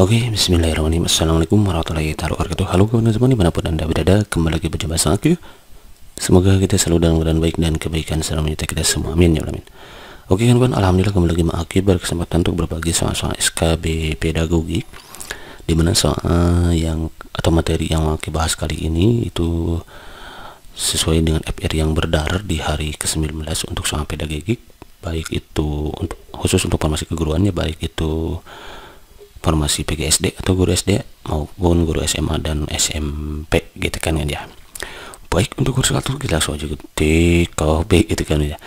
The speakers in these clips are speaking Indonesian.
Oke, okay, bismillahirrahmanirrahim. Assalamualaikum warahmatullahi wabarakatuh. Halo kawan kawan semua dimanapun anda berada, kembali lagi berjumpa sama aku. Semoga kita selalu dalam keadaan baik dan kebaikan selalu menyertai kita semua. Amin ya alamin. Oke okay, kawan, alhamdulillah kembali lagi sama aku berkesempatan untuk berbagi soal-soal SKB pedagogi. Dimana soal eh, yang atau materi yang aku bahas kali ini itu sesuai dengan FR yang berdarah di hari ke-19 untuk soal pedagogik baik itu untuk khusus untuk formasi keguruannya baik itu formasi PGSD atau guru SD maupun guru SMA dan SMP gitu kan ya baik untuk kursus satu kita langsung aja ke D B gitu kan ya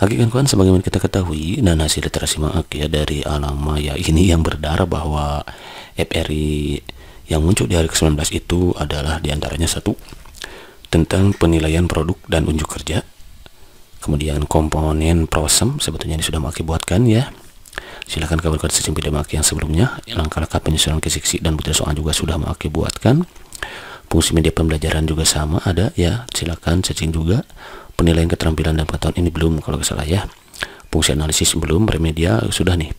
kan kawan sebagaimana kita ketahui dan hasil literasi maaf ya dari alam Maya ini yang berdarah bahwa FRI yang muncul di hari ke-19 itu adalah diantaranya satu tentang penilaian produk dan unjuk kerja kemudian komponen prosem sebetulnya ini sudah maki buatkan ya silahkan kabarkan sistem PDMAK yang sebelumnya langkah-langkah penyusunan kesiksi dan butir soal juga sudah maki buatkan fungsi media pembelajaran juga sama ada ya silahkan searching juga penilaian keterampilan dan pengetahuan ini belum kalau salah ya fungsi analisis belum remedia sudah nih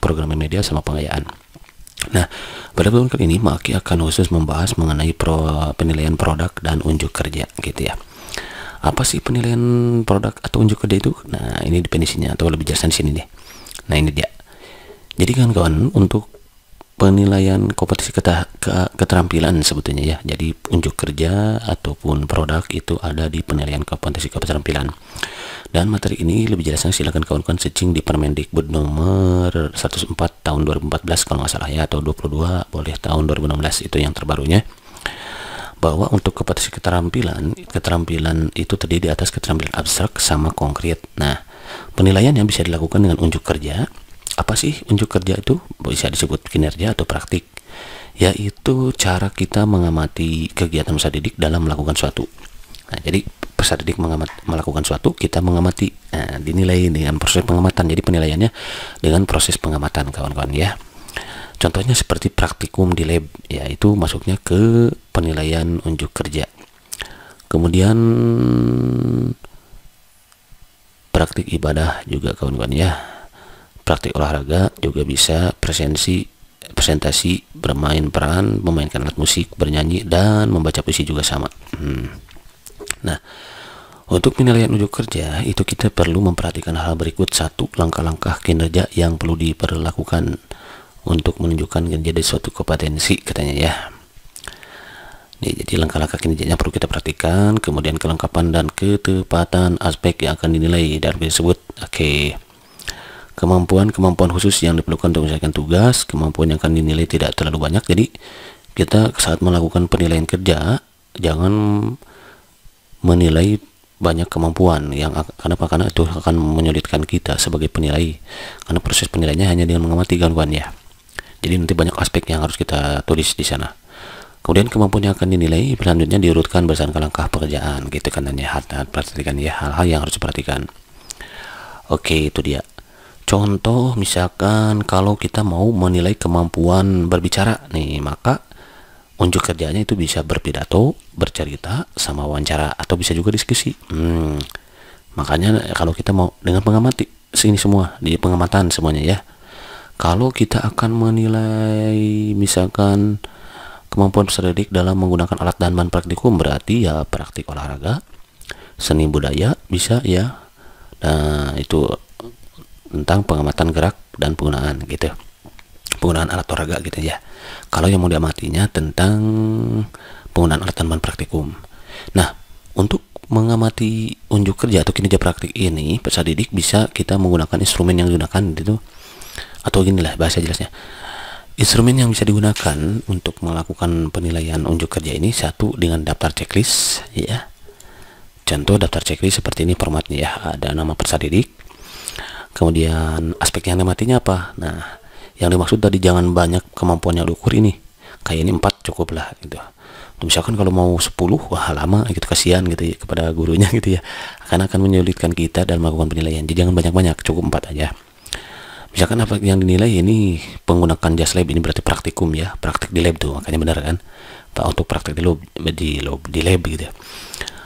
program media sama pengayaan Nah, pada bulan kali ini Maki akan khusus membahas mengenai pro, penilaian produk dan unjuk kerja gitu ya. Apa sih penilaian produk atau unjuk kerja itu? Nah, ini definisinya atau lebih jelasnya di sini deh. Nah ini dia. Jadi kawan-kawan untuk penilaian kompetisi keterampilan sebetulnya ya. Jadi unjuk kerja ataupun produk itu ada di penilaian kompetisi keterampilan. Dan materi ini lebih jelasnya silakan kawan-kawan searching di Permendikbud nomor 104 tahun 2014 kalau nggak salah ya atau 22 boleh tahun 2016 itu yang terbarunya bahwa untuk kompetisi keterampilan, keterampilan itu terdiri atas keterampilan abstrak sama konkret. Nah, Penilaian yang bisa dilakukan dengan unjuk kerja, apa sih unjuk kerja itu? Bisa disebut kinerja atau praktik, yaitu cara kita mengamati kegiatan peserta didik dalam melakukan suatu. Nah, jadi peserta didik mengamat, melakukan suatu, kita mengamati, nah, dinilai dengan proses pengamatan. Jadi penilaiannya dengan proses pengamatan kawan-kawan ya. Contohnya seperti praktikum di lab, yaitu masuknya ke penilaian unjuk kerja. Kemudian praktik ibadah juga kawan-kawan ya praktik olahraga juga bisa presensi presentasi bermain peran memainkan alat musik bernyanyi dan membaca puisi juga sama hmm. nah untuk penilaian ujuk kerja itu kita perlu memperhatikan hal berikut satu langkah-langkah kinerja yang perlu diperlakukan untuk menunjukkan kinerja di suatu kompetensi katanya ya Nih, jadi langkah-langkah kinerjanya perlu kita perhatikan, kemudian kelengkapan dan ketepatan aspek yang akan dinilai dari tersebut. Oke. Okay. Kemampuan-kemampuan khusus yang diperlukan untuk menyelesaikan tugas, kemampuan yang akan dinilai tidak terlalu banyak. Jadi, kita saat melakukan penilaian kerja, jangan menilai banyak kemampuan yang kenapa karena itu akan menyulitkan kita sebagai penilai karena proses penilaiannya hanya dengan mengamati gangguan jadi nanti banyak aspek yang harus kita tulis di sana Kemudian kemampuan yang akan dinilai selanjutnya diurutkan berdasarkan langkah pekerjaan gitu kan dan ya perhatikan ya hal-hal yang harus diperhatikan. Oke, itu dia. Contoh misalkan kalau kita mau menilai kemampuan berbicara nih, maka unjuk kerjanya itu bisa berpidato, bercerita, sama wawancara atau bisa juga diskusi. Hmm. Makanya kalau kita mau dengan pengamati sini semua di pengamatan semuanya ya. Kalau kita akan menilai misalkan Kemampuan peserta didik dalam menggunakan alat dan bahan praktikum berarti ya praktik olahraga, seni budaya bisa ya. Nah, itu tentang pengamatan gerak dan penggunaan gitu. Penggunaan alat olahraga gitu ya. Kalau yang mau diamatinya tentang penggunaan alat dan bahan praktikum. Nah, untuk mengamati unjuk kerja atau kinerja praktik ini, peserta didik bisa kita menggunakan instrumen yang digunakan itu atau gini lah bahasa jelasnya Instrumen yang bisa digunakan untuk melakukan penilaian unjuk kerja ini satu dengan daftar checklist ya. Contoh daftar checklist seperti ini formatnya ya, ada nama peserta didik. Kemudian aspek yang dimatinya apa? Nah, yang dimaksud tadi jangan banyak kemampuan yang diukur ini. Kayak ini 4 cukup lah gitu. Misalkan kalau mau 10, wah lama gitu kasihan gitu ya, kepada gurunya gitu ya. Karena akan menyulitkan kita dalam melakukan penilaian. Jadi jangan banyak-banyak, cukup empat aja misalkan apa yang dinilai ya ini menggunakan jas lab ini berarti praktikum ya praktik di lab tuh makanya benar kan tak untuk praktik di lab di lab di lab gitu ya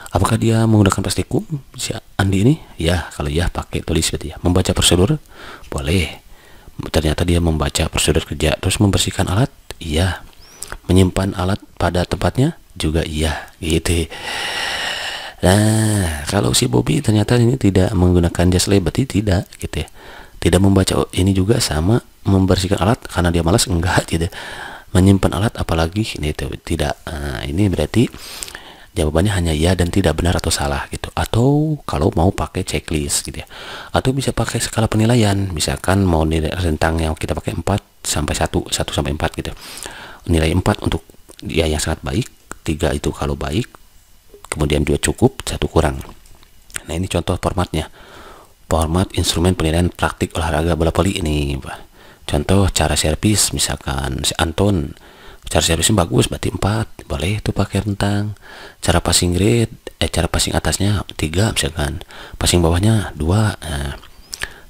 apakah dia menggunakan praktikum si Andi ini ya kalau ya pakai tulis berarti ya membaca prosedur boleh ternyata dia membaca prosedur kerja terus membersihkan alat iya menyimpan alat pada tempatnya juga iya gitu nah kalau si Bobby ternyata ini tidak menggunakan jas lab berarti tidak gitu ya tidak membaca ini juga sama membersihkan alat karena dia malas enggak tidak menyimpan alat apalagi ini gitu. tidak nah, ini berarti jawabannya hanya ya dan tidak benar atau salah gitu atau kalau mau pakai checklist gitu ya atau bisa pakai skala penilaian misalkan mau nilai rentang yang kita pakai 4 sampai 1 1 sampai 4 gitu nilai 4 untuk ya yang sangat baik tiga itu kalau baik kemudian dua cukup satu kurang nah ini contoh formatnya format instrumen penilaian praktik olahraga bola poli ini contoh cara servis misalkan si Anton cara servisnya bagus berarti 4 boleh itu pakai rentang cara passing grade eh cara passing atasnya 3 misalkan passing bawahnya 2 nah, eh,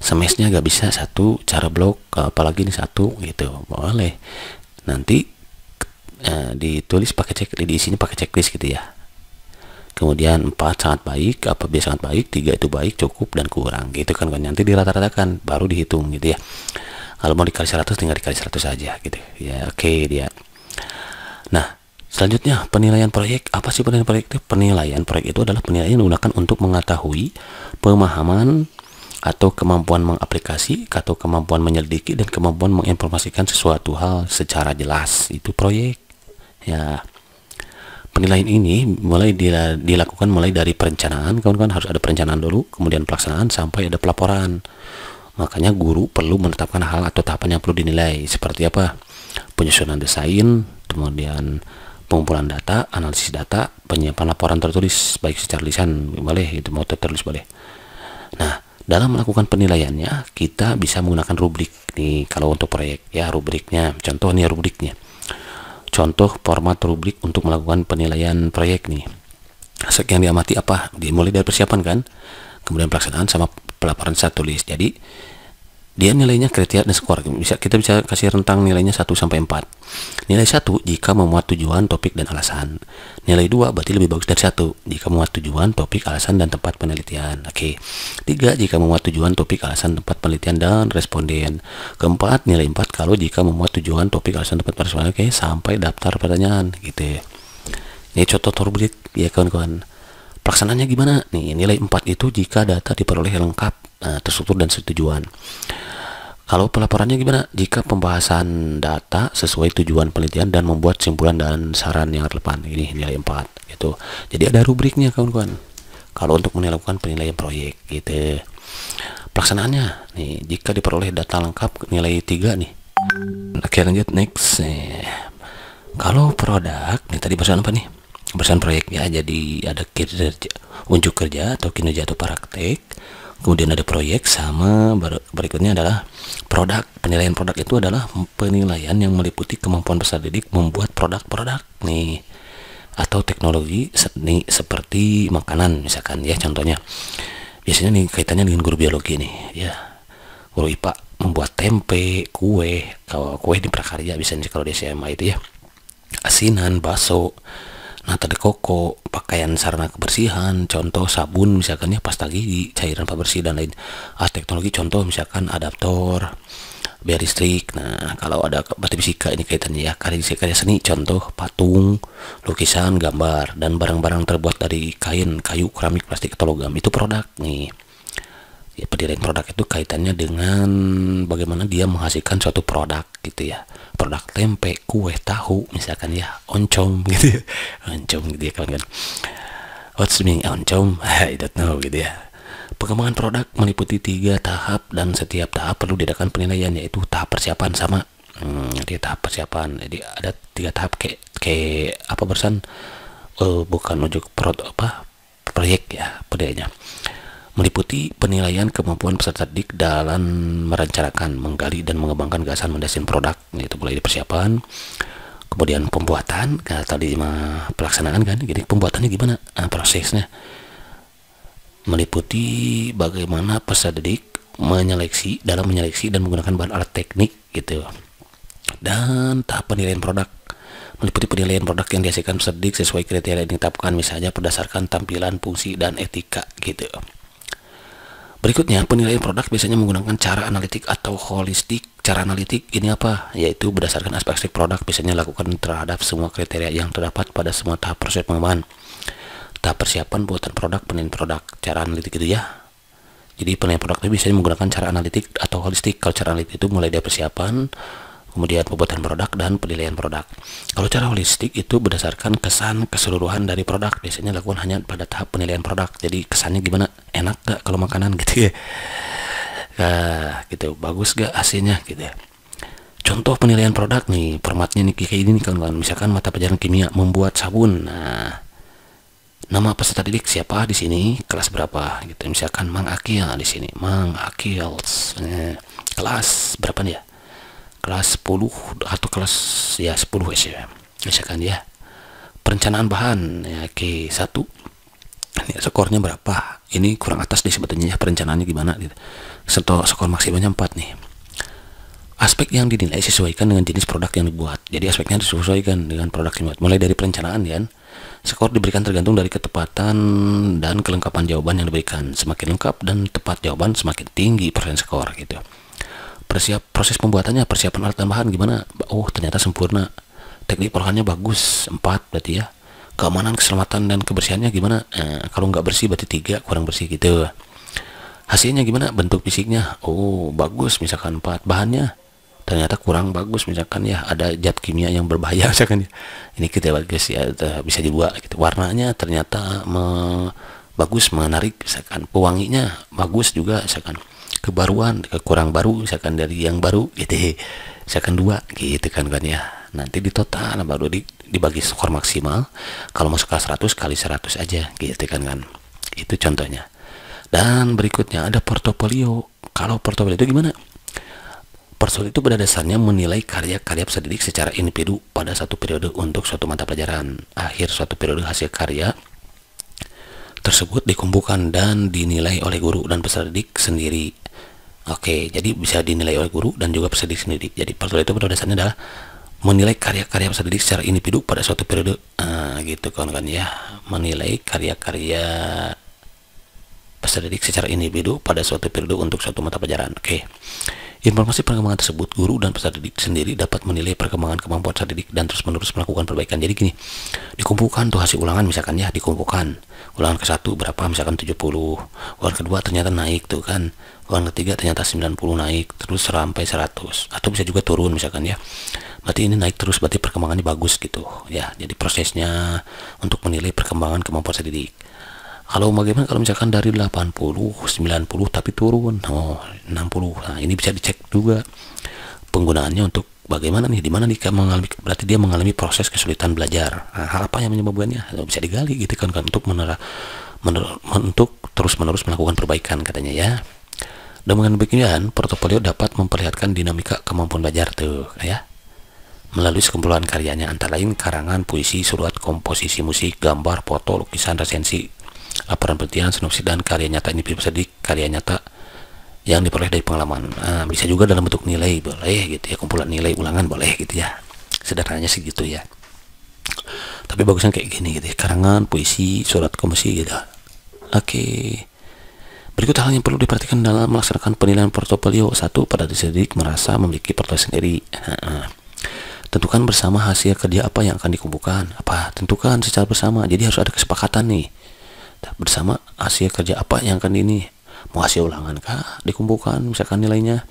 semesnya gak bisa satu cara blok eh, apalagi ini satu gitu boleh nanti eh, ditulis pakai checklist di sini pakai checklist gitu ya kemudian empat sangat baik apabila sangat baik tiga itu baik cukup dan kurang gitu kan kan nanti dirata-ratakan baru dihitung gitu ya kalau mau dikali 100 tinggal dikali 100 saja gitu ya oke okay, dia nah selanjutnya penilaian proyek apa sih penilaian proyek itu penilaian proyek itu adalah penilaian yang digunakan untuk mengetahui pemahaman atau kemampuan mengaplikasi atau kemampuan menyelidiki dan kemampuan menginformasikan sesuatu hal secara jelas itu proyek ya Penilaian ini mulai dilakukan mulai dari perencanaan, kawan-kawan harus ada perencanaan dulu, kemudian pelaksanaan sampai ada pelaporan. Makanya guru perlu menetapkan hal atau tahapan yang perlu dinilai, seperti apa? Penyusunan desain, kemudian pengumpulan data, analisis data, penyiapan laporan tertulis baik secara lisan boleh itu mau tertulis boleh. Nah, dalam melakukan penilaiannya kita bisa menggunakan rubrik nih kalau untuk proyek ya rubriknya. Contoh nih rubriknya contoh format rubrik untuk melakukan penilaian proyek nih. Aspek yang diamati apa? Dimulai dari persiapan kan, kemudian pelaksanaan sama pelaporan satu tulis. Jadi dia nilainya kriteria dan skor bisa kita bisa kasih rentang nilainya 1 sampai 4 nilai 1 jika memuat tujuan topik dan alasan nilai 2 berarti lebih bagus dari 1 jika memuat tujuan topik alasan dan tempat penelitian oke okay. 3 jika memuat tujuan topik alasan tempat penelitian dan responden keempat nilai 4 kalau jika memuat tujuan topik alasan tempat penelitian, oke okay, sampai daftar pertanyaan gitu ya. ini contoh torbit ya kawan-kawan Pelaksanaannya gimana? Nih, nilai 4 itu jika data diperoleh lengkap, uh, terstruktur dan setujuan. Kalau pelaporannya gimana? Jika pembahasan data sesuai tujuan penelitian dan membuat simpulan dan saran yang relevan. Ini nilai 4 gitu. Jadi ada rubriknya kawan-kawan. Kalau untuk melakukan penilaian proyek gitu. Pelaksanaannya nih, jika diperoleh data lengkap nilai 3 nih. Oke, lanjut next. Kalau produk, nih tadi pasal apa nih? perusahaan proyeknya jadi ada kerja unjuk kerja atau kinerja atau praktek. Kemudian ada proyek sama ber berikutnya adalah produk. Penilaian produk itu adalah penilaian yang meliputi kemampuan peserta didik membuat produk-produk nih atau teknologi seni seperti makanan misalkan ya contohnya. Biasanya nih kaitannya dengan guru biologi nih ya. Guru IPA membuat tempe, kue, kalau kue di prakarya bisa kalau di SMA itu ya. Asinan, bakso, Nah tadi koko, pakaian sarana kebersihan, contoh sabun misalkan ya pasta gigi, cairan pembersih dan lain. Ah teknologi contoh misalkan adaptor, biar listrik. Nah kalau ada batu fisika ini kaitannya ya karya, karya seni, contoh patung, lukisan, gambar dan barang-barang terbuat dari kain, kayu, keramik, plastik atau logam itu produk nih desain produk itu kaitannya dengan bagaimana dia menghasilkan suatu produk gitu ya produk tempe kue tahu misalkan ya oncom gitu ya. oncom gitu ya kawan-kawan what's meaning oncom I don't know gitu ya Pengembangan produk meliputi tiga tahap dan setiap tahap perlu diadakan penilaian yaitu tahap persiapan sama hmm, tahap persiapan jadi ada tiga tahap kayak kayak apa bersan uh, eh, bukan ujuk produk apa proyek ya pedenya meliputi penilaian kemampuan peserta didik dalam merencanakan, menggali dan mengembangkan gagasan mendesain produk, yaitu mulai dari persiapan, kemudian pembuatan, kata tadi pelaksanaan kan, jadi pembuatannya gimana nah, prosesnya, meliputi bagaimana peserta didik menyeleksi dalam menyeleksi dan menggunakan bahan alat teknik gitu, dan tahap penilaian produk meliputi penilaian produk yang dihasilkan peserta didik sesuai kriteria yang ditetapkan misalnya berdasarkan tampilan, fungsi, dan etika gitu. Berikutnya, penilaian produk biasanya menggunakan cara analitik atau holistik. Cara analitik ini apa? Yaitu berdasarkan aspek aspek produk biasanya lakukan terhadap semua kriteria yang terdapat pada semua tahap proses pengembangan. Tahap persiapan, buatan produk, penilaian produk. Cara analitik itu ya. Jadi penilaian produk itu biasanya menggunakan cara analitik atau holistik. Kalau cara analitik itu mulai dari persiapan, kemudian pembuatan produk dan penilaian produk. Kalau cara holistik itu berdasarkan kesan keseluruhan dari produk, biasanya dilakukan hanya pada tahap penilaian produk. Jadi kesannya gimana? Enak gak kalau makanan gitu ya? Nah, gitu, bagus gak hasilnya gitu ya. Contoh penilaian produk nih, formatnya nih kayak ini nih kawan Misalkan mata pelajaran kimia membuat sabun. Nah, nama peserta didik siapa di sini kelas berapa gitu misalkan Mang Akil di sini Mang Akil eh, kelas berapa nih ya? kelas 10 atau kelas ya 10 ya misalkan ya perencanaan bahan ya ke satu ini skornya berapa ini kurang atas nih sebetulnya ya perencanaannya gimana gitu Serta skor maksimalnya 4 nih aspek yang dinilai sesuaikan dengan jenis produk yang dibuat jadi aspeknya disesuaikan dengan produk yang dibuat mulai dari perencanaan ya skor diberikan tergantung dari ketepatan dan kelengkapan jawaban yang diberikan semakin lengkap dan tepat jawaban semakin tinggi persen skor gitu persiap proses pembuatannya persiapan alat tambahan gimana oh ternyata sempurna teknik perakannya bagus empat berarti ya keamanan keselamatan dan kebersihannya gimana eh, kalau nggak bersih berarti tiga kurang bersih gitu hasilnya gimana bentuk fisiknya oh bagus misalkan empat bahannya ternyata kurang bagus misalkan ya ada zat kimia yang berbahaya misalkan ya ini kita bagus ya bisa dibuat gitu warnanya ternyata me bagus menarik misalkan pewanginya bagus juga misalkan kebaruan kurang baru misalkan dari yang baru gitu misalkan dua gitu kan kan ya nanti di total nah, baru di, dibagi skor maksimal kalau masuk ke 100 kali 100 aja gitu kan kan itu contohnya dan berikutnya ada portofolio kalau portofolio itu gimana Persoal itu pada dasarnya menilai karya-karya peserta didik secara individu pada satu periode untuk suatu mata pelajaran. Akhir suatu periode hasil karya tersebut dikumpulkan dan dinilai oleh guru dan peserta didik sendiri. Oke, jadi bisa dinilai oleh guru dan juga peserta didik sendiri. Jadi peraturan itu pada dasarnya adalah menilai karya-karya peserta didik secara individu pada suatu periode nah, gitu kan kan ya. Menilai karya-karya peserta didik secara individu pada suatu periode untuk suatu mata pelajaran. Oke. Informasi perkembangan tersebut, guru dan peserta didik sendiri dapat menilai perkembangan kemampuan peserta didik dan terus-menerus melakukan perbaikan. Jadi gini, dikumpulkan tuh hasil ulangan misalkan ya, dikumpulkan. Ulangan ke satu berapa? Misalkan 70. Ulangan kedua ternyata naik tuh kan. Ulangan ketiga ternyata 90 naik, terus sampai 100. Atau bisa juga turun misalkan ya. Berarti ini naik terus, berarti perkembangannya bagus gitu. Ya, jadi prosesnya untuk menilai perkembangan kemampuan peserta didik kalau bagaimana kalau misalkan dari 80 90 tapi turun oh 60 nah ini bisa dicek juga penggunaannya untuk bagaimana nih di mana nih mengalami berarti dia mengalami proses kesulitan belajar nah, hal apa yang menyebabkannya nah, bisa digali gitu kan, kan untuk menera, mener, untuk terus menerus melakukan perbaikan katanya ya dengan demikian portofolio dapat memperlihatkan dinamika kemampuan belajar tuh ya melalui sekumpulan karyanya antara lain karangan, puisi, surat, komposisi musik, gambar, foto, lukisan, resensi, laporan penelitian, sinopsis, dan karya nyata ini bisa di karya nyata yang diperoleh dari pengalaman nah, bisa juga dalam bentuk nilai boleh gitu ya kumpulan nilai ulangan boleh gitu ya sederhananya segitu ya tapi bagusnya kayak gini gitu ya karangan puisi surat komisi gitu oke berikut hal yang perlu diperhatikan dalam melaksanakan penilaian portofolio satu pada disidik merasa memiliki portofolio sendiri tentukan bersama hasil kerja apa yang akan dikumpulkan apa tentukan secara bersama jadi harus ada kesepakatan nih bersama hasil kerja apa yang akan ini mau hasil ulangan kah dikumpulkan misalkan nilainya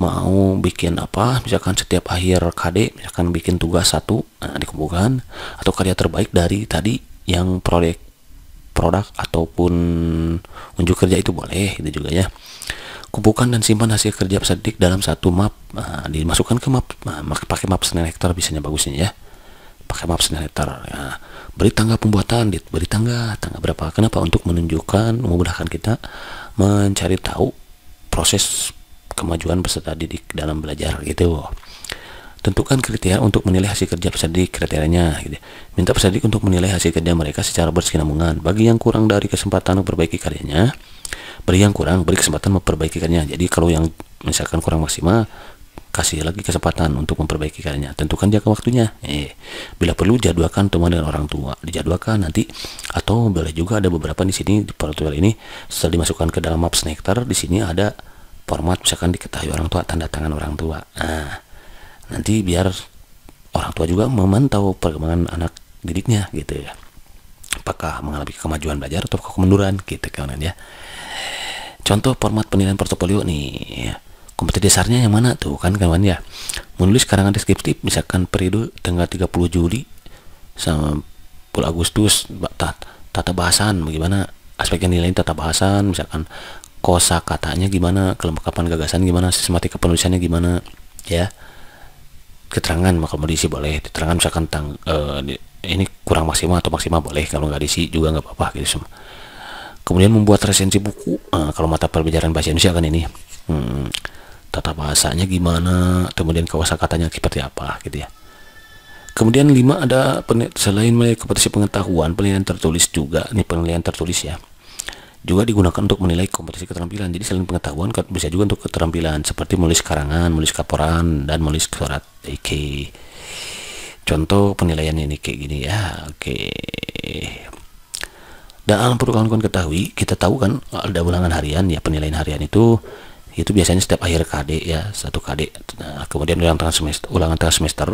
mau bikin apa misalkan setiap akhir KD misalkan bikin tugas satu nah, dikumpulkan atau karya terbaik dari tadi yang proyek produk ataupun unjuk kerja itu boleh itu juga ya kumpulkan dan simpan hasil kerja peserta dalam satu map nah, dimasukkan ke map nah, pakai map selector bisanya bagusnya ya pakai map generator ya. beri tangga pembuatan dit beri tangga tangga berapa kenapa untuk menunjukkan memudahkan kita mencari tahu proses kemajuan peserta didik dalam belajar gitu tentukan kriteria untuk menilai hasil kerja peserta didik kriterianya gitu. minta peserta didik untuk menilai hasil kerja mereka secara berkesinambungan bagi yang kurang dari kesempatan memperbaiki karyanya beri yang kurang beri kesempatan memperbaiki karyanya jadi kalau yang misalkan kurang maksimal kasih lagi kesempatan untuk memperbaiki karyanya. Tentukan jangka waktunya. Eh, bila perlu jadwalkan teman dengan orang tua. Dijadwalkan nanti atau boleh juga ada beberapa di sini di portal ini setelah dimasukkan ke dalam map snacker di sini ada format misalkan diketahui orang tua tanda tangan orang tua. Nah, nanti biar orang tua juga memantau perkembangan anak didiknya gitu ya. Apakah mengalami kemajuan belajar atau kemunduran gitu kan ya. Contoh format penilaian portofolio nih komputer dasarnya yang mana tuh kan kawan ya menulis karangan deskriptif misalkan periode tanggal 30 Juli bulan Agustus tata bahasan bagaimana aspek yang dinilai tata bahasan misalkan kosa katanya gimana kelengkapan gagasan gimana sistematika penulisannya gimana ya keterangan maka mau diisi boleh keterangan misalkan tentang uh, eh, ini kurang maksimal atau maksimal boleh kalau nggak diisi juga nggak apa-apa gitu semua kemudian membuat resensi buku uh, kalau mata pelajaran bahasa Indonesia kan ini hmm tata bahasanya gimana, kemudian kawasan katanya seperti apa gitu ya. Kemudian lima ada selain menilai kompetisi pengetahuan, penilaian tertulis juga, ini penilaian tertulis ya. Juga digunakan untuk menilai kompetisi keterampilan. Jadi selain pengetahuan bisa juga untuk keterampilan seperti menulis karangan, menulis kaporan dan menulis surat oke. Contoh penilaian ini kayak gini ya. Oke. Dan perlu kawan-kawan ketahui, kita tahu kan ada ulangan harian ya penilaian harian itu itu biasanya setiap akhir KD ya satu KD nah, kemudian ulangan semester ulangan tengah semester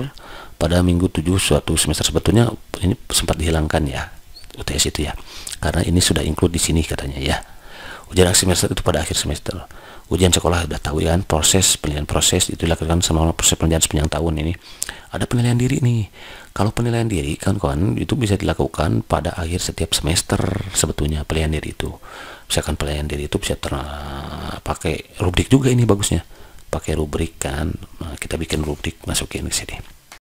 pada minggu 7 suatu semester sebetulnya ini sempat dihilangkan ya UTS itu ya karena ini sudah include di sini katanya ya ujian akhir semester itu pada akhir semester ujian sekolah sudah tahu ya kan proses penilaian proses itu dilakukan sama proses penilaian sepanjang tahun ini ada penilaian diri nih kalau penilaian diri kan kawan itu bisa dilakukan pada akhir setiap semester sebetulnya penilaian diri itu misalkan pelayan diri itu bisa ter pakai rubrik juga ini bagusnya pakai rubrik kan nah, kita bikin rubrik masukin ke sini